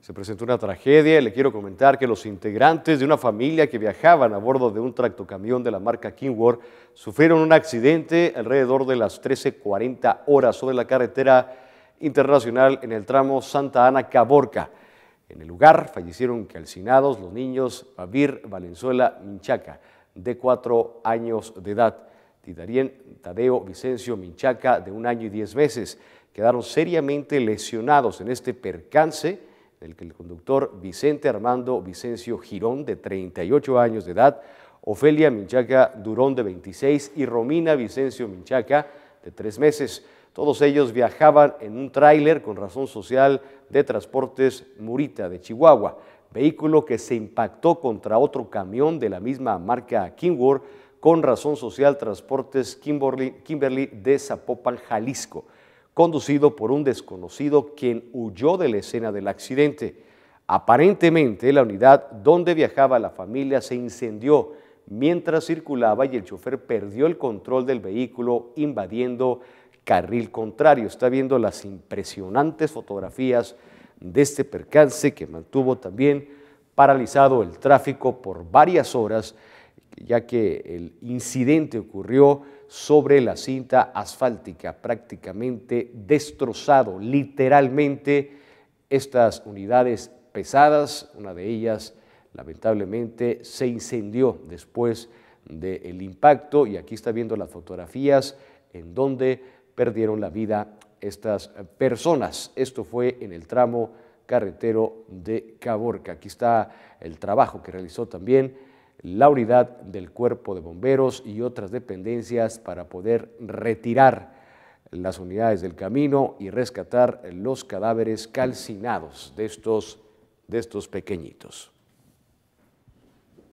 Se presentó una tragedia le quiero comentar que los integrantes de una familia que viajaban a bordo de un tractocamión de la marca Kingworth sufrieron un accidente alrededor de las 13.40 horas sobre la carretera internacional en el tramo Santa Ana-Caborca. En el lugar fallecieron calcinados los niños Babir Valenzuela Minchaca, de cuatro años de edad, Tidarien Tadeo Vicencio Minchaca, de un año y diez meses. Quedaron seriamente lesionados en este percance del que el conductor Vicente Armando Vicencio Girón, de 38 años de edad, Ofelia Minchaca Durón, de 26, y Romina Vicencio Minchaca, de 3 meses. Todos ellos viajaban en un tráiler con razón social de Transportes Murita, de Chihuahua, vehículo que se impactó contra otro camión de la misma marca Kingworth con razón social Transportes Kimberly, Kimberly de Zapopan, Jalisco conducido por un desconocido quien huyó de la escena del accidente. Aparentemente la unidad donde viajaba la familia se incendió mientras circulaba y el chofer perdió el control del vehículo invadiendo carril contrario. Está viendo las impresionantes fotografías de este percance que mantuvo también paralizado el tráfico por varias horas ya que el incidente ocurrió sobre la cinta asfáltica, prácticamente destrozado, literalmente, estas unidades pesadas, una de ellas lamentablemente se incendió después del impacto y aquí está viendo las fotografías en donde perdieron la vida estas personas. Esto fue en el tramo carretero de Caborca. Aquí está el trabajo que realizó también la unidad del cuerpo de bomberos y otras dependencias para poder retirar las unidades del camino y rescatar los cadáveres calcinados de estos, pequeñitos.